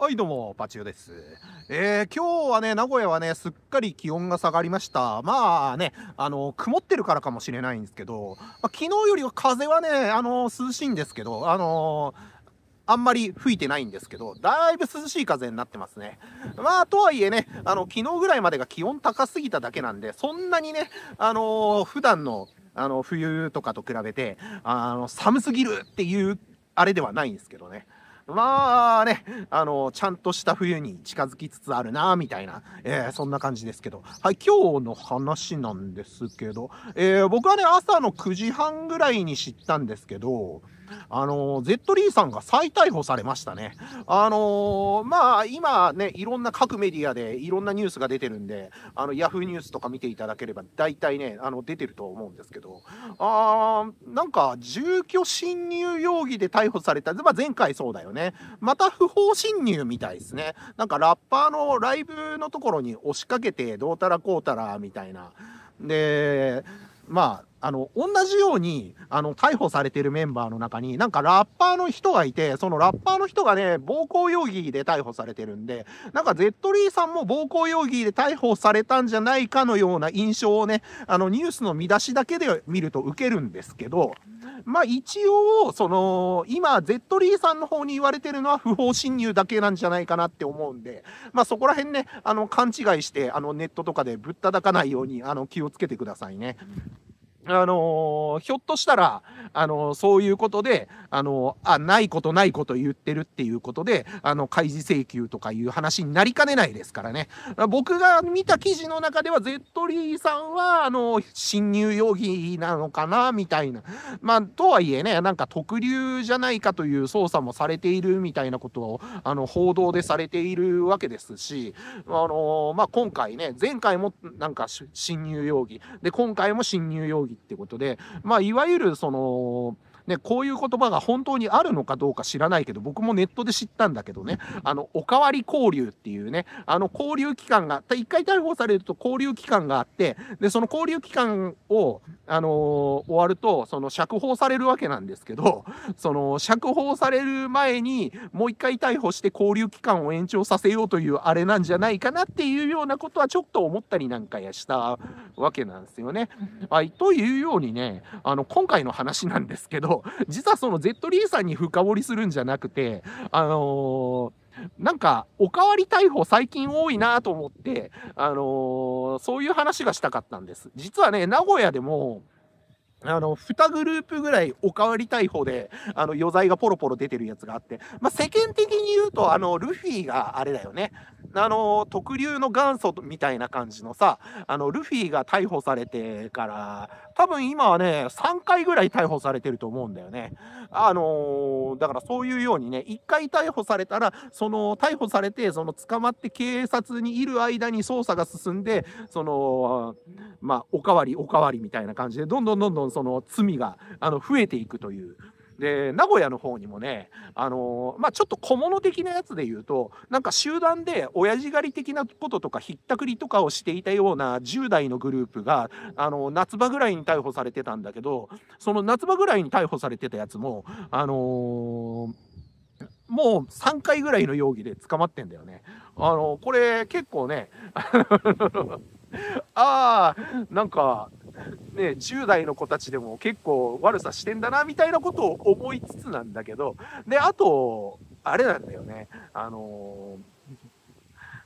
はいどうも、パチオです。えー、今日はね、名古屋はね、すっかり気温が下がりました。まあね、あの、曇ってるからかもしれないんですけど、まあ、昨日よりは風はね、あの、涼しいんですけど、あのあんまり吹いてないんですけど、だいぶ涼しい風になってますね。まあ、とはいえね、あの、昨日ぐらいまでが気温高すぎただけなんで、そんなにね、あのー、普段の、あの、冬とかと比べて、あの、寒すぎるっていう、あれではないんですけどね。まあね、あの、ちゃんとした冬に近づきつつあるな、みたいな、えー、そんな感じですけど。はい、今日の話なんですけど、えー、僕はね、朝の9時半ぐらいに知ったんですけど、あの、ゼットリーさんが再逮捕されましたね。あのー、まあ、今ね、いろんな各メディアでいろんなニュースが出てるんで、あの、ヤフーニュースとか見ていただければ、大体ね、あの、出てると思うんですけど、あー、なんか、住居侵入容疑で逮捕された、まあ、前回そうだよね。また不法侵入みたいですね。なんか、ラッパーのライブのところに押しかけて、どうたらこうたら、みたいな。で、まあ、あの、同じように、あの、逮捕されてるメンバーの中に、なんかラッパーの人がいて、そのラッパーの人がね、暴行容疑で逮捕されてるんで、なんか Z リーさんも暴行容疑で逮捕されたんじゃないかのような印象をね、あの、ニュースの見出しだけで見ると受けるんですけど、まあ一応、その、今、Z リーさんの方に言われてるのは不法侵入だけなんじゃないかなって思うんで、まあそこら辺ね、あの、勘違いして、あの、ネットとかでぶったたかないように、あの、気をつけてくださいね。あのー、ひょっとしたら、あのー、そういうことで、あのー、あ、ないことないこと言ってるっていうことで、あの、開示請求とかいう話になりかねないですからね。僕が見た記事の中では、ゼットリーさんは、あの、侵入容疑なのかな、みたいな。まあ、とはいえね、なんか特流じゃないかという捜査もされているみたいなことを、あの、報道でされているわけですし、あのまあ、今回ね、前回もなんか侵入容疑、で、今回も侵入容疑、義ってことで、まあ、いわゆるその、ね、こういう言葉が本当にあるのかどうか知らないけど、僕もネットで知ったんだけどね、あの、おかわり交流っていうね、あの、交流期間が、一回逮捕されると交流期間があって、で、その交流期間を、あの終わるとその釈放されるわけなんですけど その釈放される前にもう一回逮捕して交流期間を延長させようというあれなんじゃないかなっていうようなことはちょっと思ったりなんかやしたわけなんですよね。はい、というようにねあの今回の話なんですけど実はその Z リーさんに深掘りするんじゃなくてあのーなんか、おかわり逮捕最近多いなと思って、あのー、そういう話がしたかったんです。実はね、名古屋でも、あの、二グループぐらいおかわり逮捕で、あの、余罪がポロポロ出てるやつがあって、まあ、世間的に言うと、あの、ルフィがあれだよね。あの特流の元祖みたいな感じのさあのルフィが逮捕されてから多分今はね3回ぐらい逮捕されてると思うんだよね。あのだからそういうようにね1回逮捕されたらその逮捕されてその捕まって警察にいる間に捜査が進んでそのまあおかわりおかわりみたいな感じでどんどんどんどんその罪があの増えていくという。で、名古屋の方にもね、あのー、まあ、ちょっと小物的なやつで言うと、なんか集団で親父狩り的なこととか、ひったくりとかをしていたような10代のグループが、あのー、夏場ぐらいに逮捕されてたんだけど、その夏場ぐらいに逮捕されてたやつも、あのーもう3回ぐらいの容疑で捕まってんだよね。あの、これ結構ね、ああ、なんか、ね、10代の子たちでも結構悪さしてんだな、みたいなことを思いつつなんだけど、で、あと、あれなんだよね、あのー、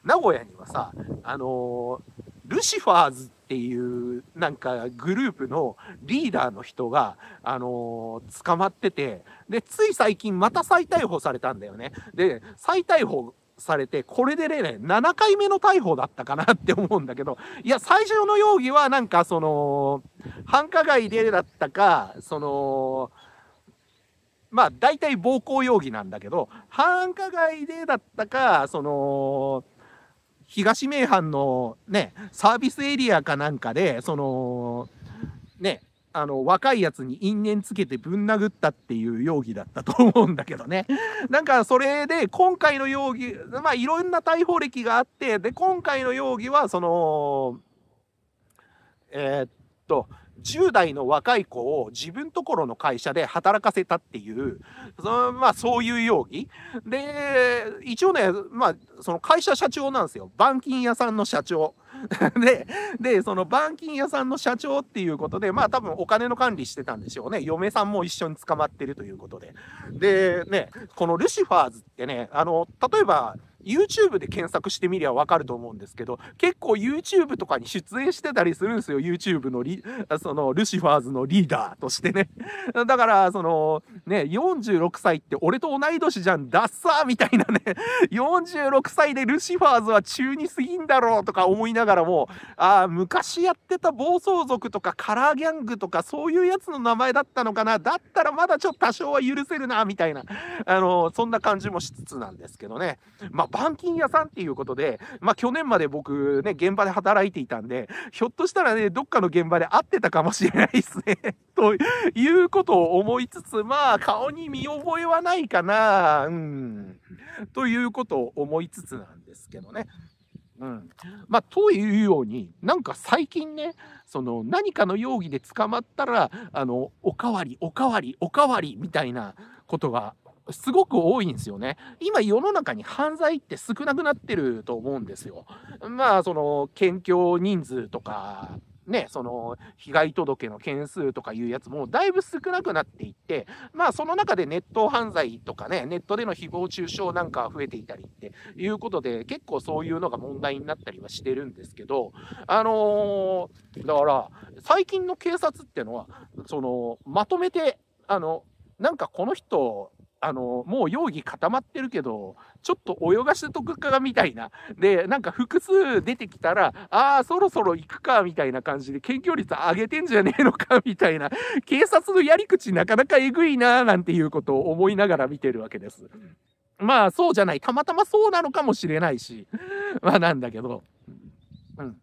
名古屋にはさ、あのー、ルシファーズっていう、なんか、グループのリーダーの人が、あのー、捕まってて、で、つい最近また再逮捕されたんだよね。で、再逮捕されて、これでね、7回目の逮捕だったかなって思うんだけど、いや、最初の容疑はなんかその、繁華街でだったか、その、まあ大体暴行容疑なんだけど、繁華街でだったか、その、東名阪のね、サービスエリアかなんかで、その、ね、あの、若いやつに因縁つけてぶん殴ったっていう容疑だったと思うんだけどね。なんか、それで、今回の容疑、まあ、いろんな逮捕歴があって、で、今回の容疑は、その、えー、っと、10代の若い子を自分ところの会社で働かせたっていう、そのまあそういう容疑。で、一応ね、まあその会社社長なんですよ。板金屋さんの社長。ででその板金屋さんの社長っていうことでまあ多分お金の管理してたんでしょうね嫁さんも一緒に捕まってるということででねこのルシファーズってねあの例えば YouTube で検索してみりゃわかると思うんですけど、結構 YouTube とかに出演してたりするんですよ。YouTube のリ、その、ルシファーズのリーダーとしてね。だから、その、ね、46歳って俺と同い年じゃん、ダッサーみたいなね、46 歳でルシファーズは中にすぎんだろうとか思いながらも、ああ、昔やってた暴走族とかカラーギャングとかそういうやつの名前だったのかな、だったらまだちょっと多少は許せるな、みたいな、あの、そんな感じもしつつなんですけどね。まあ板金屋さんっていうことで、まあ去年まで僕ね、現場で働いていたんで、ひょっとしたらね、どっかの現場で会ってたかもしれないですね ということを思いつつ、まあ顔に見覚えはないかな、うん。ということを思いつつなんですけどね。うん、まあ、というように、なんか最近ね、その何かの容疑で捕まったら、あの、おかわり、おかわり、おかわりみたいなことがすごく多いんですよね。今世の中に犯罪って少なくなってると思うんですよ。まあその検挙人数とかね、その被害届の件数とかいうやつもだいぶ少なくなっていって、まあその中でネット犯罪とかね、ネットでの誹謗中傷なんか増えていたりっていうことで、結構そういうのが問題になったりはしてるんですけど、あのー、だから最近の警察ってのは、そのまとめて、あの、なんかこの人、あの、もう容疑固まってるけど、ちょっと泳がしてとくかみたいな。で、なんか複数出てきたら、ああ、そろそろ行くか、みたいな感じで、検挙率上げてんじゃねえのか、みたいな。警察のやり口なかなかえぐいな、なんていうことを思いながら見てるわけです。まあ、そうじゃない。たまたまそうなのかもしれないし。まあ、なんだけど。うん。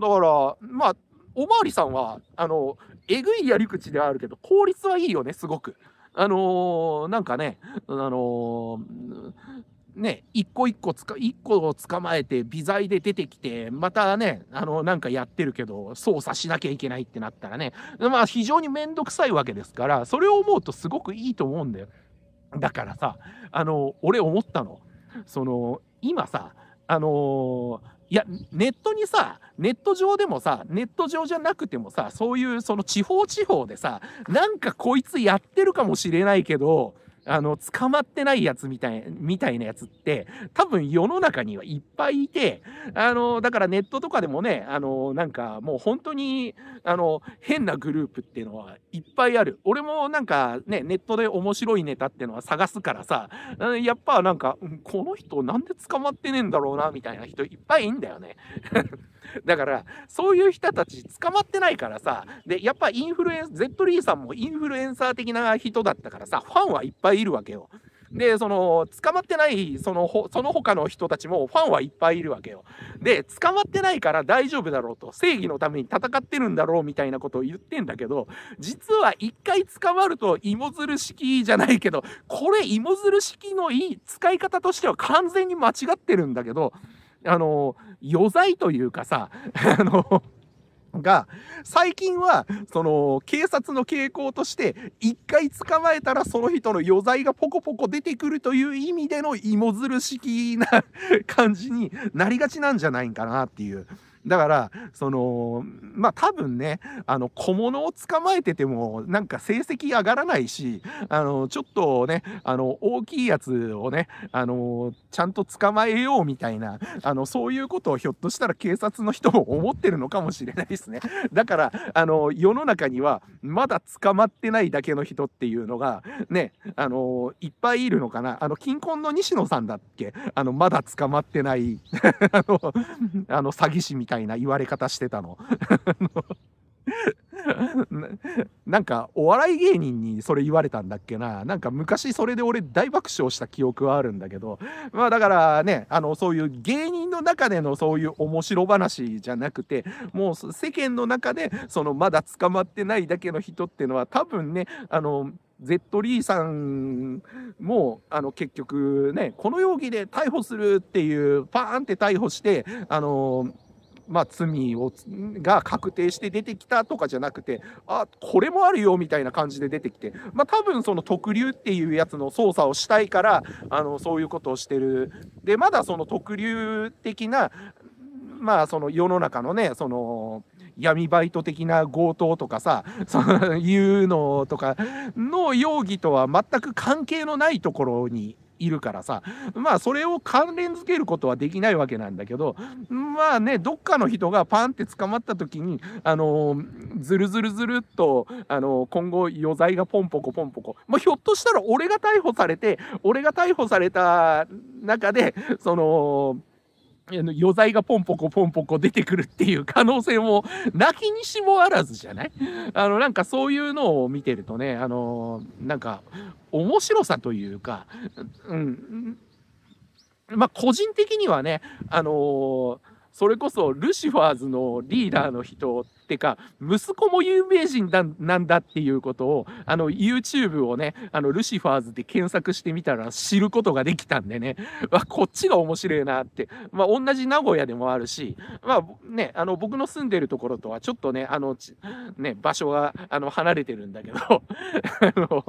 だから、まあ、おまわりさんは、あの、えぐいやり口ではあるけど、効率はいいよね、すごく。あのー、なんかね、あのー、ね、一個一個つか、一個を捕まえて、微罪で出てきて、またね、あの、なんかやってるけど、操作しなきゃいけないってなったらね、まあ非常にめんどくさいわけですから、それを思うとすごくいいと思うんだよ。だからさ、あの、俺思ったの。その、今さ、あのーいや、ネットにさ、ネット上でもさ、ネット上じゃなくてもさ、そういうその地方地方でさ、なんかこいつやってるかもしれないけど、あの、捕まってないやつみたい、みたいなやつって、多分世の中にはいっぱいいて、あの、だからネットとかでもね、あの、なんかもう本当に、あの、変なグループっていうのはいっぱいある。俺もなんかね、ネットで面白いネタっていうのは探すからさ、やっぱなんか、この人なんで捕まってねえんだろうな、みたいな人いっぱいいんだよね。だから、そういう人たち捕まってないからさ、で、やっぱインフルエンサゼットリーさんもインフルエンサー的な人だったからさ、ファンはいっぱいいいるわけよ。で、その、捕まってない、その、その他の人たちもファンはいっぱいいるわけよ。で、捕まってないから大丈夫だろうと、正義のために戦ってるんだろうみたいなことを言ってんだけど、実は一回捕まると芋づる式じゃないけど、これ芋づる式のいい使い方としては完全に間違ってるんだけど、あの、余罪というかさ、あの、が、最近は、その、警察の傾向として、一回捕まえたらその人の余罪がポコポコ出てくるという意味での芋づる式な感じになりがちなんじゃないんかなっていう。だからそのまあ多分ねあの小物を捕まえててもなんか成績上がらないしあのちょっとねあの大きいやつをねあのちゃんと捕まえようみたいなあのそういうことをひょっとしたら警察の人も思ってるのかもしれないですねだからあの世の中にはまだ捕まってないだけの人っていうのがねあのいっぱいいるのかなあの金婚の西野さんだっけあのまだ捕まってない あの詐欺師みたいなたいな言われ方してたの。なんかお笑い芸人にそれ言われたんだっけななんか昔それで俺大爆笑した記憶はあるんだけどまあだからねあのそういう芸人の中でのそういう面白話じゃなくてもう世間の中でそのまだ捕まってないだけの人ってのは多分ねあの Z リーさんもあの結局ねこの容疑で逮捕するっていうパーンって逮捕してあのまあ、罪をが確定して出てきたとかじゃなくてあこれもあるよみたいな感じで出てきて、まあ、多分その特流っていうやつの捜査をしたいからあのそういうことをしてるでまだその特流的な、まあ、その世の中のねその闇バイト的な強盗とかさそういうのとかの容疑とは全く関係のないところにいるからさまあそれを関連づけることはできないわけなんだけどまあねどっかの人がパンって捕まった時にあのー、ずるずるずるっと、あのー、今後余罪がポンポコポンポコ、まあ、ひょっとしたら俺が逮捕されて俺が逮捕された中でその。余罪がポンポコポンポコ出てくるっていう可能性も、なきにしもあらずじゃないあの、なんかそういうのを見てるとね、あの、なんか、面白さというか、うん、まあ個人的にはね、あのーそれこそルシファーズのリーダーの人ってか、息子も有名人だなんだっていうことを、あの、YouTube をね、あの、ルシファーズで検索してみたら知ることができたんでね、わ、こっちが面白いなって、まあ、同じ名古屋でもあるし、まあ、ね、あの、僕の住んでるところとはちょっとね、あの、ね、場所が、あの、離れてるんだけど、あの、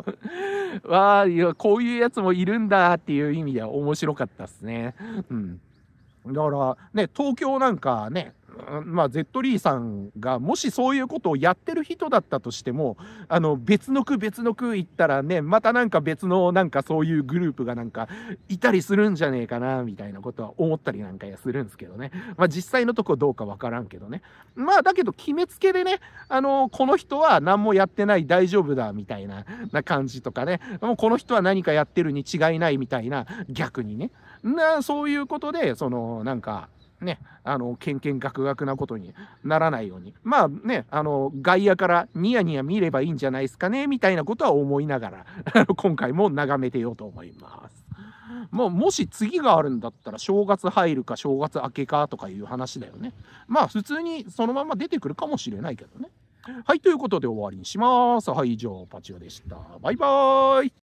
わあ、こういうやつもいるんだっていう意味では面白かったっすね。うん。だからね、東京なんかね、まあ、Z ットリーさんが、もしそういうことをやってる人だったとしても、あの、別の区別の区行ったらね、またなんか別のなんかそういうグループがなんかいたりするんじゃねえかな、みたいなことは思ったりなんかするんですけどね。まあ、実際のとこどうかわからんけどね。まあ、だけど決めつけでね、あの、この人は何もやってない、大丈夫だ、みたいな、な感じとかね。もうこの人は何かやってるに違いない、みたいな、逆にね。な、そういうことで、その、なんか、ね、あの、けんけんがくがくなことにならないように。まあね、あの、外野からニヤニヤ見ればいいんじゃないですかね、みたいなことは思いながら、今回も眺めてようと思います。まあ、もし次があるんだったら正月入るか正月明けかとかいう話だよね。まあ普通にそのまま出てくるかもしれないけどね。はい、ということで終わりにします。はい、以上、パチオでした。バイバーイ。